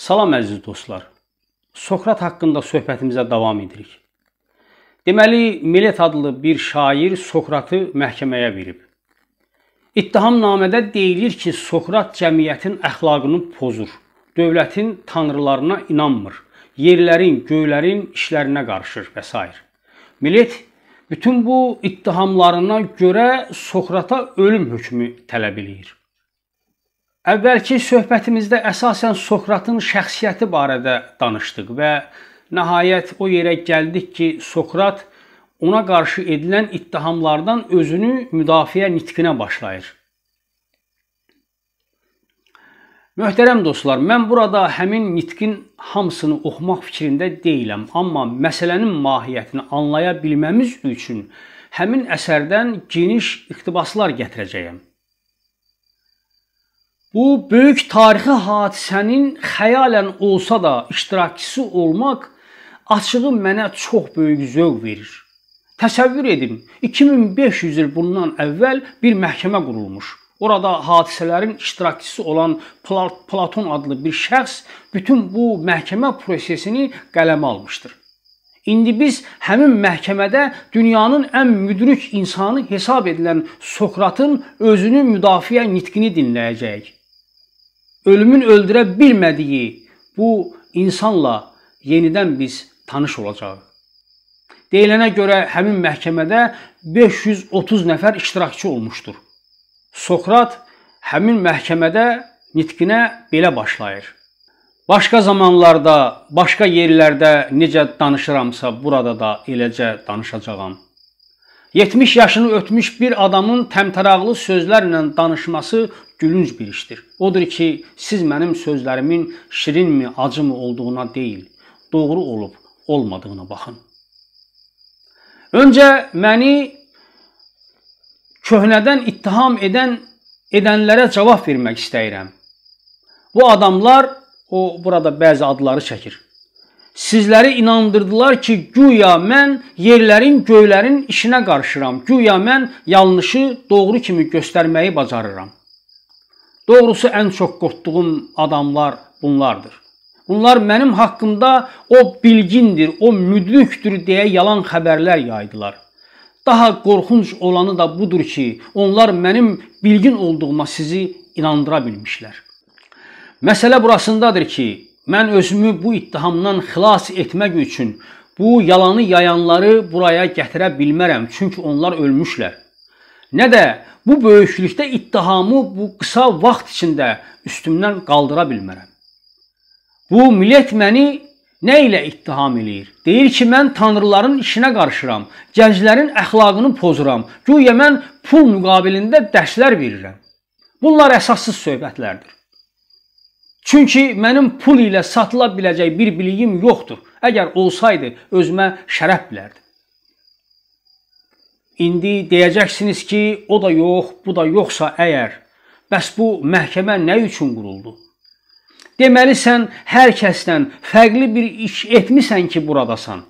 Salam əziz dostlar. Sokrat haqqında söhbətimizə davam edirik. Deməli, Milet adlı bir şair Sokratı məhkəməyə verib. İttihamnamədə deyilir ki, Sokrat cəmiyyətin əxlaqını pozur. Dövlətin tanrılarına inanmır. Yerlərin, göylərin işlərinə qarışır və s. Milet bütün bu ittihamlarına görə Sokrata ölüm hökmü tələb eləyir. Əvvəlki söhbətimizdə əsasən Sokratın şəxsiyyəti barədə danışdıq və nəhayət o yerə gəldik ki, Sokrat ona qarşı edilən ittihamlardan özünü müdafiə nitqinə başlayır. Möhtərəm dostlar, mən burada həmin nitqin hamısını oxumaq fikrində deyiləm, amma məsələnin mahiyyətini anlaya bilməmiz üçün həmin əsərdən geniş iqtibaslar gətirəcəyəm. Bu böyük tarixi hadisənin xəyalən olsa da iştirakçısı olmaq açığı mənə çox böyük zövq verir. Təsəvvür edin, 2500 il bundan əvvəl bir məhkəmə qurulmuş. Orada hadisələrin iştirakçısı olan Platon adlı bir şəxs bütün bu məhkəmə prosesini qələmə almışdır. İndi biz həmin məhkəmədə dünyanın ən müdrik insanı hesab edilən Sokratın özünü müdafiə nitqini dinləyəcəyik ölümün öldürə bilmədiyi bu insanla yenidən biz tanış olacağıq. Deyilənə görə həmin məhkəmədə 530 nəfər iştirakçı olmuşdur. Sokrat həmin məhkəmədə nitqinə belə başlayır. Başqa zamanlarda, başqa yerlərdə necə danışıramsa, burada da eləcə danışacağam. 70 yaşını ötmüş bir adamın təmtəraqlı sözlərlə danışması gülünc bir işdir. Odur ki, siz mənim sözlərimin şirinmi, acımı olduğuna deyil, doğru olub olmadığına baxın. Öncə məni köhnədən ittiham edən edənlərə cavab vermək istəyirəm. Bu adamlar o burada bəzi adları çəkir sizləri inandırdılar ki, güya mən yerlərin, göylərin işinə qarışıram. Güya mən yanlışı doğru kimi göstərməyi bacarıram. Doğrusu ən çox qorxduğum adamlar bunlardır. Bunlar mənim haqqımda o bilgindir, o müdrikdir deyə yalan xəbərlər yaydılar. Daha qorxunc olanı da budur ki, onlar mənim bilgin olduğuma sizi inandıra bilmişlər. Məsələ burasındadır ki, Mən özümü bu ittihamdan xilas etmək üçün bu yalanı yayanları buraya gətirə bilmərəm, çünki onlar ölmüşlər. Nə də bu böyüklükdə ittihamı bu qısa vaxt içində üstümdən qaldıra bilmərəm. Bu millət məni nə ilə ittiham eləyir? Deyir ki, mən tanrıların işinə qarışıram, gənclərin əxlaqını pozuram, güya mən pul müqabilində dərslər verirəm. Bunlar əsassız söhbətlərdir. Çünki mənim pul ilə satıla biləcək bir biliyim yoxdur. Əgər olsaydı, özümə şərəf bilərdim. İndi deyəcəksiniz ki, o da yox, bu da yoxsa əgər, bəs bu məhkəmə nə üçün quruldu? Deməli sən hər kəsdən fərqli bir iş etmisən ki, buradasan.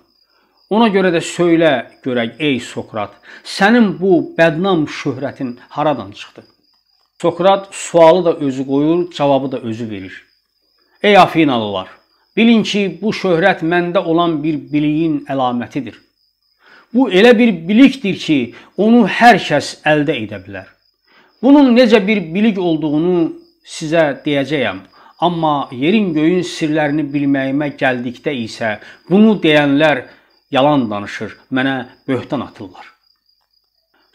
Ona görə də söylə görək ey Sokrat, sənin bu bədnam şöhrətin haradan çıxdı? Sokrat sualı da özü qoyur, cavabı da özü verir. Ey Afinalılar, bilin ki, bu şöhrət məndə olan bir biliyin əlamətidir. Bu elə bir bilikdir ki, onu hər kəs əldə edə bilər. Bunun necə bir bilik olduğunu sizə deyəcəyəm, amma yerin göyün sirlərini bilməyimə gəldikdə isə bunu deyənlər yalan danışır, mənə böhtan atırlar.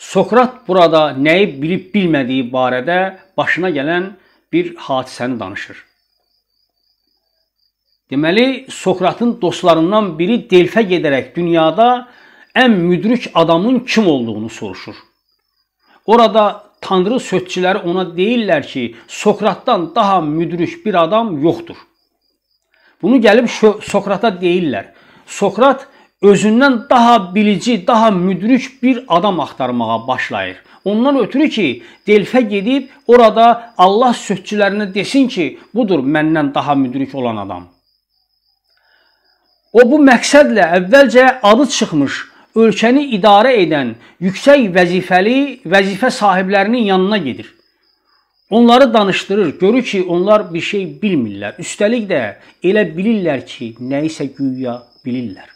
Sokrat burada nəyi bilib bilmədiyi barədə başına gələn bir hadisəni danışır. Deməli, Sokratın dostlarından biri Delfə gedərək dünyada ən müdrik adamın kim olduğunu soruşur. Orada tanrı sözçüləri ona deyirlər ki, Sokratdan daha müdrik bir adam yoxdur. Bunu gəlib Sokrata deyirlər. Sokrat özündən daha bilici, daha müdrik bir adam axtarmağa başlayır. Ondan ötürü ki, Delfə gedib orada Allah sözçülərinə desin ki, budur məndən daha müdrik olan adam. O bu məqsədlə əvvəlcə adı çıxmış ölkəni idarə edən yüksək vəzifəli vəzifə sahiblərinin yanına gedir. Onları danışdırır, görür ki, onlar bir şey bilmirlər. Üstəlik də elə bilirlər ki, nə isə güya bilirlər.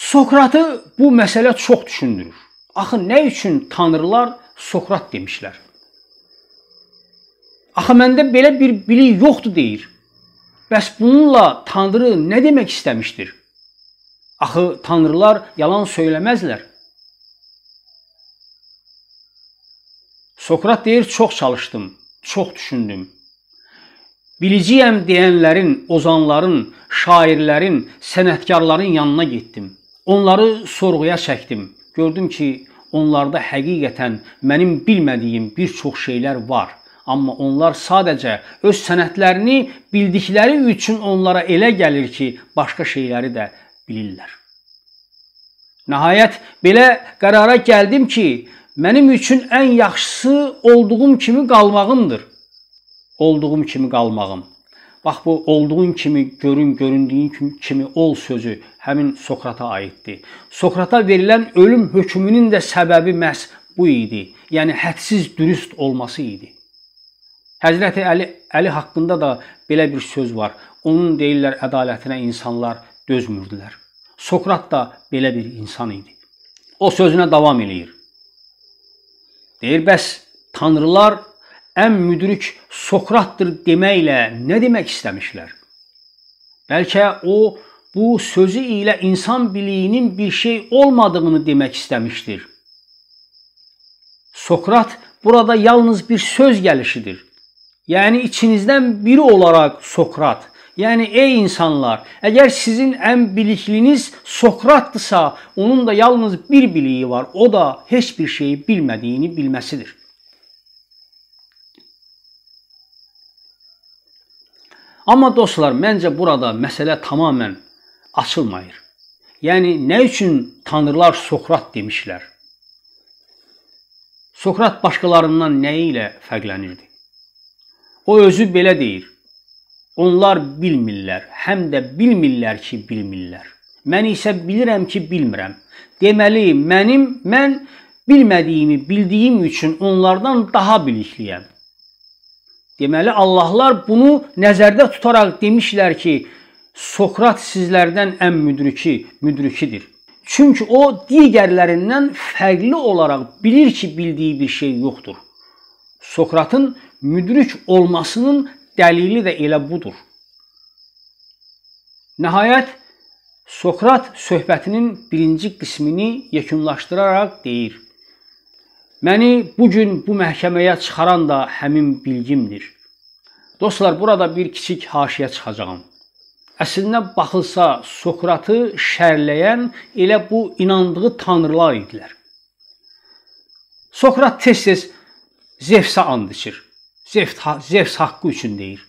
Sokratı bu məsələ çox düşündürür. Axı nə üçün tanrılar Sokrat demişlər? Axı məndə belə bir bilik yoxdur deyir. Bəs bununla tanrı nə demək istəmişdir? Axı tanrılar yalan söyləməzlər. Sokrat deyir, çox çalışdım, çox düşündüm. Biliciyəm deyənlərin, ozanların, şairlərin, sənətkarların yanına getdim. Onları sorğuya çəkdim. Gördüm ki, onlarda həqiqətən mənim bilmədiyim bir çox şeylər var. Amma onlar sadəcə öz sənətlərini bildikləri üçün onlara elə gəlir ki, başqa şeyləri də bilirlər. Nəhayət belə qərara gəldim ki, mənim üçün ən yaxşısı olduğum kimi qalmağımdır. Olduğum kimi qalmağım. Bax bu olduğun kimi görün, göründüyün kimi ol sözü həmin Sokrata aiddir. Sokrata verilən ölüm hökmünün də səbəbi məhz bu idi. Yəni hədsiz dürüst olması idi. Həzrəti Əli Əli haqqında da belə bir söz var. Onun deyirlər ədalətinə insanlar dözmürdülər. Sokrat da belə bir insan idi. O sözünə davam eləyir. Deyir, bəs tanrılar ən müdrik Sokratdır deməklə nə demək istəmişlər? Bəlkə o bu sözü ilə insan biliyinin bir şey olmadığını demək istəmişdir. Sokrat burada yalnız bir söz gəlişidir. Yəni içinizdən biri olaraq Sokrat Yəni ey insanlar, əgər sizin ən bilikliniz Sokratdırsa, onun da yalnız bir biliyi var. O da heç bir şeyi bilmədiyini bilməsidir. Amma dostlar, məncə burada məsələ tamamilə açılmayır. Yəni nə üçün tanrılar Sokrat demişlər? Sokrat başqalarından nəyi ilə fərqlənirdi? O özü belə deyir: Onlar bilmirlər, həm də bilmirlər ki, bilmirlər. Mən isə bilirəm ki, bilmirəm. Deməli, mənim mən bilmədiyimi bildiyim üçün onlardan daha bilikliyəm. Deməli, Allahlar bunu nəzərdə tutaraq demişlər ki, Sokrat sizlərdən ən müdriki, müdrikidir. Çünki o digərlərindən fərqli olaraq bilir ki, bildiyi bir şey yoxdur. Sokratın müdrik olmasının dəlili də elə budur. Nəhayət Sokrat söhbətinin birinci qismini yekunlaşdıraraq deyir: Məni bu gün bu məhkəməyə çıxaran da həmin bilgimdir. Dostlar, burada bir kiçik haşiyə çıxacağam. Əslində baxılsa Sokratı şərləyən elə bu inandığı tanrılar idilər. Sokrat tez-tez Zevsə and içir. Zevs, Zevs haqqı üçün deyir.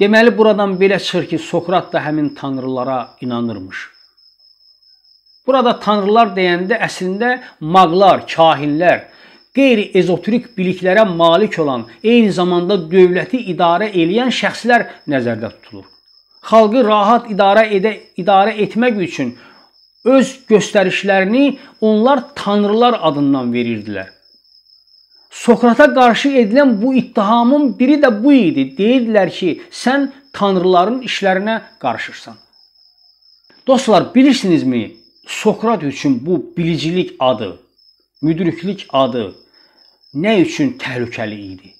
Deməli buradan belə çıxır ki, Sokrat da həmin tanrılara inanırmış. Burada tanrılar deyəndə əslində maqlar, kahinlər, qeyri-ezoterik biliklərə malik olan, eyni zamanda dövləti idarə edən şəxslər nəzərdə tutulur. Xalqı rahat idarə edə idarə etmək üçün öz göstərişlərini onlar tanrılar adından verirdilər. Sokrata qarşı edilən bu ittihamın biri də bu idi. Deyirdilər ki, sən tanrıların işlərinə qarışırsan. Dostlar, bilirsinizmi? Sokrat üçün bu bilicilik adı, müdriklik adı nə üçün təhlükəli idi?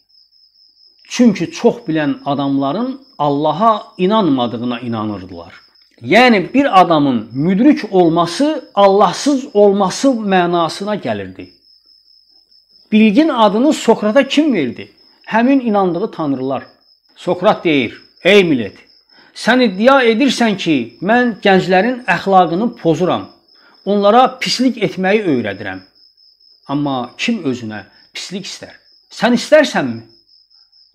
Çünki çox bilən adamların Allaha inanmadığına inanırdılar. Yəni bir adamın müdrik olması Allahsız olması mənasına gəlirdi. Bilgin adını Sokrata kim verdi? Həmin inandığı tanrılar. Sokrat deyir: "Ey millət, sən iddia edirsən ki, mən gənclərin əxlaqını pozuram. Onlara pislik etməyi öyrədirəm. Amma kim özünə pislik istər? Sən istərsənmi?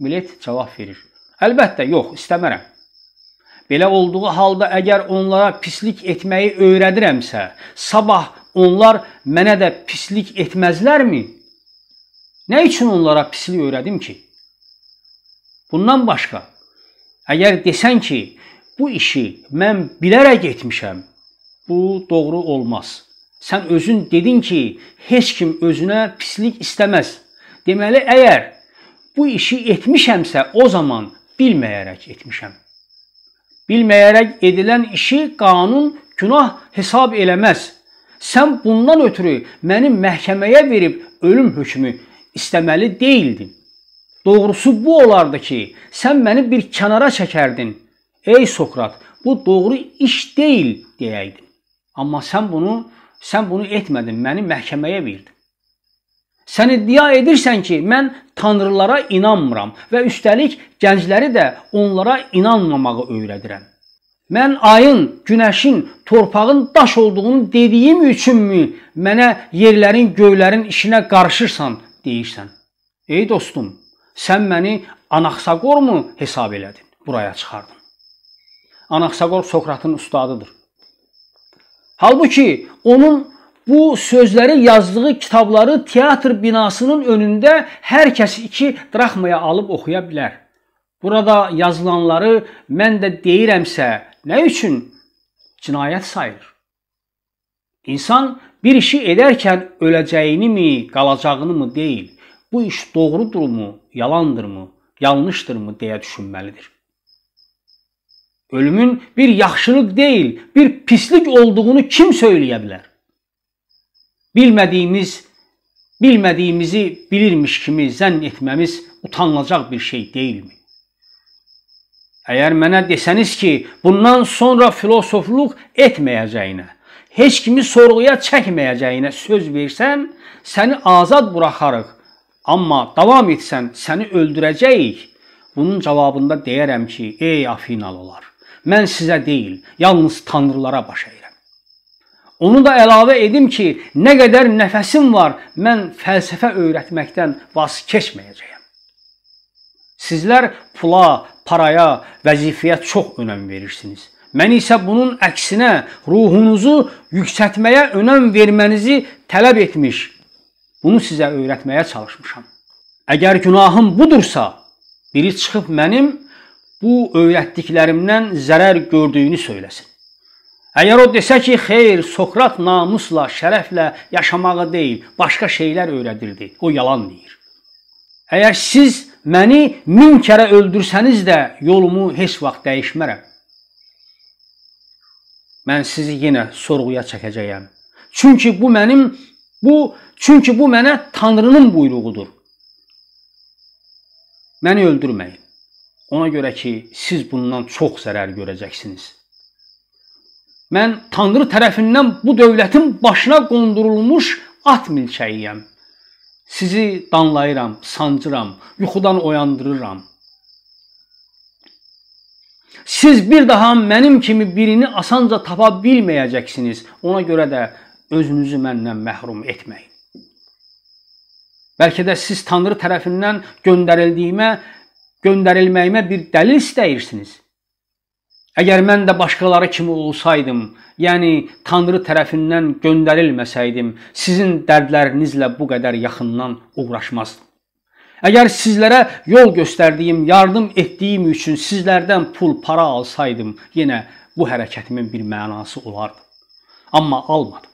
Millet cavab verir. Əlbəttə yox, istəmərəm. Belə olduğu halda əgər onlara pislik etməyi öyrədirəmsə, sabah onlar mənə də pislik etməzlərmi? Nə üçün onlara pislik öyrədim ki? Bundan başqa Əgər desən ki, bu işi mən bilərək etmişəm, bu doğru olmaz. Sən özün dedin ki, heç kim özünə pislik istəməz. Deməli, əgər bu işi etmişəmsə, o zaman bilməyərək etmişəm. Bilməyərək edilən işi qanun günah hesab eləməz. Sən bundan ötürü məni məhkəməyə verib ölüm hökmü istəməli deyildin. Doğrusu bu olardı ki, sən məni bir kənara çəkərdin. Ey Sokrat, bu doğru iş deyil deyəydin. Amma sən bunu sən bunu etmədin, məni məhkəməyə verdin. Sən iddia edirsən ki, mən tanrılara inanmıram və üstəlik gəncləri də onlara inanmamağı öyrədirəm. Mən ayın, günəşin, torpağın daş olduğunu dediyim üçünmü mənə yerlərin, göylərin işinə qarışırsan deyirsən? Ey dostum, Sən məni anaxsaqormu hesab elədin? Buraya çıxardın. Anaxsaqor Sokratın ustadıdır. Halbuki onun bu sözləri yazdığı kitabları teatr binasının önündə hər kəs iki drachmaya alıb oxuya bilər. Burada yazılanları mən də deyirəmsə, nə üçün cinayət sayılır? İnsan bir işi edərkən öləcəyini mi, qalacağını mı deyil? bu iş doğrudurmu, yalandırmı, yanlışdırmı deyə düşünməlidir. Ölümün bir yaxşılıq deyil, bir pislik olduğunu kim söyləyə bilər? Bilmədiyimiz, bilmədiyimizi bilirmiş kimi zənn etməmiz utanılacaq bir şey deyilmi? Əgər mənə desəniz ki, bundan sonra filosofluq etməyəcəyinə, heç kimi sorğuya çəkməyəcəyinə söz versən, səni azad buraxarıq Amma davam etsən, səni öldürəcəyik. Bunun cavabında deyərəm ki, ey Afinalılar, mən sizə deyil, yalnız tanrılara baş əyirəm. Onu da əlavə edim ki, nə qədər nəfəsim var, mən fəlsəfə öyrətməkdən vaz keçməyəcəyəm. Sizlər pula, paraya, vəzifəyə çox önəm verirsiniz. Mən isə bunun əksinə ruhunuzu yüksəltməyə önəm vermənizi tələb etmiş Bunu sizə öyrətməyə çalışmışam. Əgər günahım budursa, biri çıxıb mənim bu öyrətdiklərimdən zərər gördüyünü söyləsin. Əgər o desə ki, xeyr, Sokrat namusla, şərəflə yaşamağı deyil, başqa şeylər öyrədirdi, o yalan deyir. Əgər siz məni 1000 kərə öldürsəniz də yolumu heç vaxt dəyişmərəm. Mən sizi yenə sorğuya çəkəcəyəm. Çünki bu mənim Bu, çünki bu mənə Tanrının buyruğudur. Məni öldürməyin. Ona görə ki, siz bundan çox zərər görəcəksiniz. Mən Tanrı tərəfindən bu dövlətin başına qondurulmuş at milçəyiyəm. Sizi danlayıram, sancıram, yuxudan oyandırıram. Siz bir daha mənim kimi birini asanca tapa bilməyəcəksiniz. Ona görə də özünüzü məndən məhrum etməyin. Bəlkə də siz Tanrı tərəfindən göndərildiyimə, göndərilməyimə bir dəlil istəyirsiniz. Əgər mən də başqaları kimi olsaydım, yəni Tanrı tərəfindən göndərilməsəydim, sizin dərdlərinizlə bu qədər yaxından uğraşmazdım. Əgər sizlərə yol göstərdiyim, yardım etdiyim üçün sizlərdən pul, para alsaydım, yenə bu hərəkətimin bir mənası olardı. Amma almadım.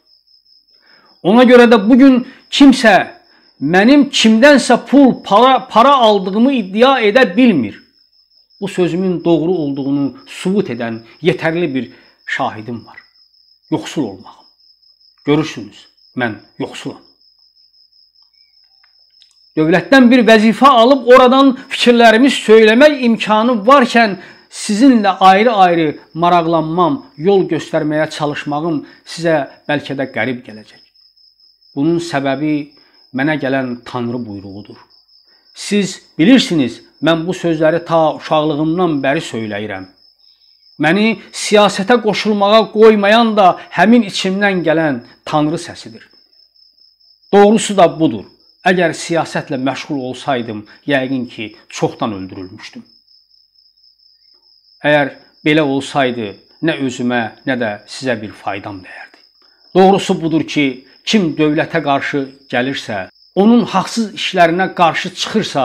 Ona görə də bugün kimsə mənim kimdənsə pul, para, para aldığımı iddia edə bilmir. Bu sözümün doğru olduğunu sübut edən yetərli bir şahidim var. Yoxsul olmağım. Görürsünüz, mən yoxsulam. Dövlətdən bir vəzifə alıb oradan fikirlərimi söyləmək imkanı varkən sizinlə ayrı-ayrı maraqlanmam, yol göstərməyə çalışmağım sizə bəlkə də qərib gələcək. Bunun səbəbi mənə gələn Tanrı buyruğudur. Siz bilirsiniz, mən bu sözləri ta uşaqlığımdan bəri söyləyirəm. Məni siyasətə qoşulmağa qoymayan da həmin içimdən gələn Tanrı səsidir. Doğrusu da budur. Əgər siyasətlə məşğul olsaydım, yəqin ki, çoxdan öldürülmüşdüm. Əgər belə olsaydı, nə özümə, nə də sizə bir faydam dəyərdi. Doğrusu budur ki, kim dövlətə qarşı gəlirsə, onun haqsız işlərinə qarşı çıxırsa,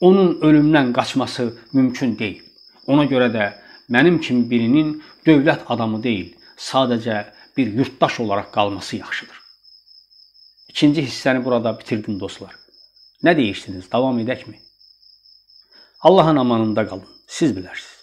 onun ölümdən qaçması mümkün deyil. Ona görə də mənim kimi birinin dövlət adamı deyil, sadəcə bir yurtdaş olaraq qalması yaxşıdır. İkinci hissəni burada bitirdim dostlar. Nə deyirsiniz? Davam edəkmi? Allahın amanında qalın. Siz bilərsiniz.